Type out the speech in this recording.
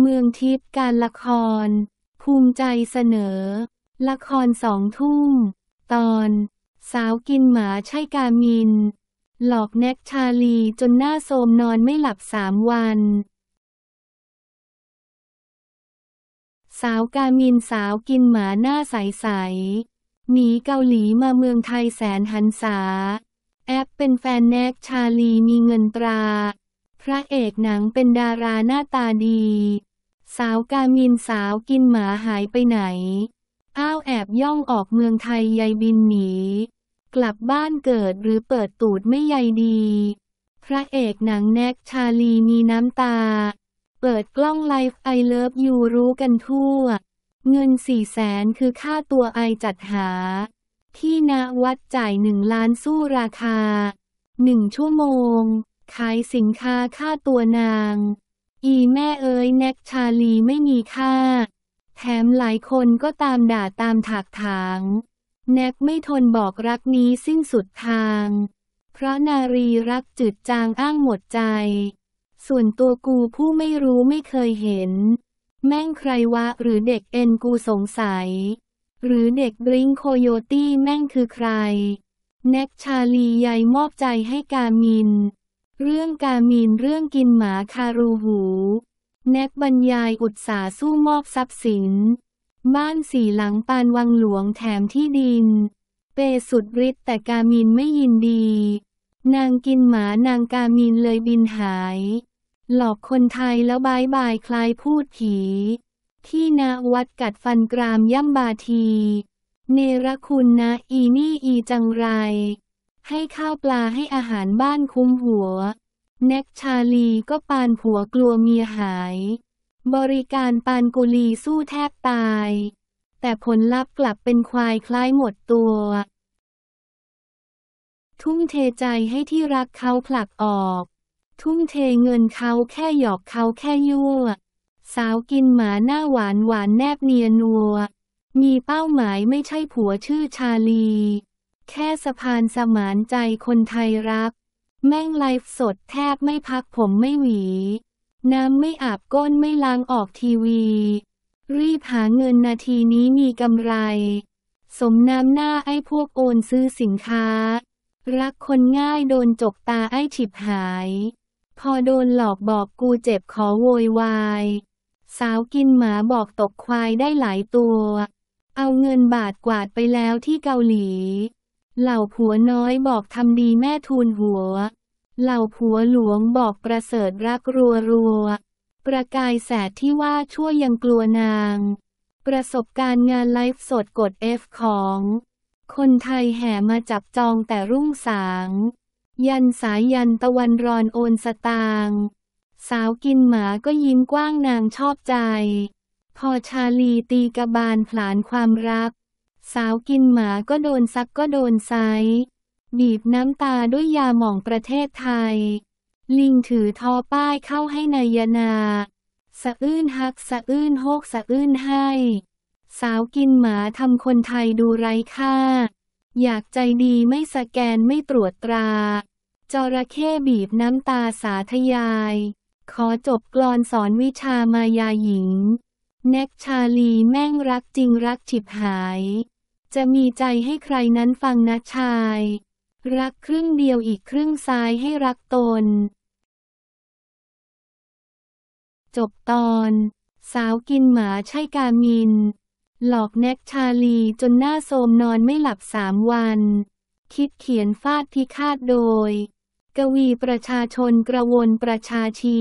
เมืองทิพย์การละคร ภูมิใจเสนอ ละครสองทุ่ม ตอนสาวกินหมาใช่กามิน หลอกแน็กชาลีจนหน้าโทมนอนไม่หลับสามวัน สาวกามินสาวกินหมาหน้าใสๆ หนีเกาหลีมาเมืองไทยแสนหันษา แอปเป็นแฟนแน็กชาลีมีเงินตราพระเอกหนังเป็นดาราหน้าตาดี สาวกามินสาวกินหมาหายไปไหน อ้าวแอบย่องออกเมืองไทยใยบินหนี กลับบ้านเกิดหรือเปิดตูดไม่ใยดี พระเอกหนังแน็กชาลีมีน้ำตา เปิดกล้องไลฟ์ไอเลิฟยูรู้กันทั่ว เงินสี่แสนคือค่าตัวไอจัดหา ที่นาวัดจ่ายหนึ่งล้านสู้ราคา หนึ่งชั่วโมงขายสินค้าค่าตัวนาง อีแม่เอ๋ยแน็กชาลีไม่มีค่า แถมหลายคนก็ตามด่าตามถากถางแน็กไม่ทนบอกรักนี้สิ้นสุดทาง เพราะนารีรักจืดจางอ้างหมดใจ ส่วนตัวกูผู้ไม่รู้ไม่เคยเห็น แม่งใครวะหรือเด็กเอ็นกูสงสัย หรือเด็กบริงโคโยตี้แม่งคือใครแน็กชาลียายมอบใจให้กามินเรื่องกามีนเรื่องกินหมาคารูหู แนกบรรยายอุตสาสู้มอบทรัพย์สิน บ้านสี่หลังปานวังหลวงแถมที่ดิน เปสุดฤทธิ์แต่กามินไม่ยินดี นางกินหมานางกามินเลยบินหาย หลอกคนไทยแล้วบายบายคลายพูดผีที่นาวัดกัดฟันกราม ย่ำบาทีเนรคุณนะอีนี่อีจังไรให้ข้าวปลาให้อาหารบ้านคุ้มหัวแน็กชาลีก็ปานผัวกลัวเมียหาย บริการปานกุลีสู้แทบตาย แต่ผลลัพธ์กลับเป็นควายคล้ายหมดตัว ทุ่มเทใจให้ที่รักเขาผลักออก ทุ่มเทเงินเขาแค่หยอกเขาแค่ยั่ว สาวกินหมาหน้าหวานหวานแนบเนียนัว มีเป้าหมายไม่ใช่ผัวชื่อชาลีแค่สะพานสมานใจคนไทยรัก แม่งไลฟ์สดแทบไม่พักผมไม่หวี น้ำไม่อาบก้นไม่ล้างออกทีวี รีบหาเงินนาทีนี้มีกำไร สมน้ำหน้าไอ้พวกโอนซื้อสินค้า รักคนง่ายโดนจกตาไอ้ฉิบหาย พอโดนหลอกบอกกูเจ็บขอโวยวาย สาวกินหมาบอกตกควายได้หลายตัว เอาเงินบาทกวาดไปแล้วที่เกาหลีเหล่าผัวน้อยบอกทำดีแม่ทูลหัว เหล่าผัวหลวงบอกประเสริฐรักรัวรัว ประกายแสดที่ว่าชั่วยังกลัวนาง ประสบการณ์งานไลฟ์สดกดเอฟของ คนไทยแห่มาจับจองแต่รุ่งสาง ยันสายยันตะวันรอนโอนสตาง สาวกินหมาก็ยิ้มกว้างนางชอบใจ พอชาลีตีกระบาลผลานความรักสาวกินหมาก็โดนซักก็โดนไซ บีบน้ำตาด้วยยาหมองประเทศไทย ลิงถือทอป้ายเข้าให้นายนาสะอื้นฮักสะอื้นโฮกสะอื้นให้ สาวกินหมาทำคนไทยดูไร้ค่า อยากใจดีไม่สแกนไม่ตรวจตรา จระเข้บีบน้ำตาสาธยาย ขอจบกลอนสอนวิชามายาหญิง แน็กชาลีแม่งรักจริงรักฉิบหายจะมีใจให้ใครนั้นฟังนะชาย รักครึ่งเดียวอีกครึ่งซ้ายให้รักตน จบตอน สาวกินหมาใช่กามิน หลอกแน็กชาลีจนหน้าโทมนอนไม่หลับสามวัน คิดเขียนฟาดพิฆาตโดย กวีประชาชนกระวนประชาชี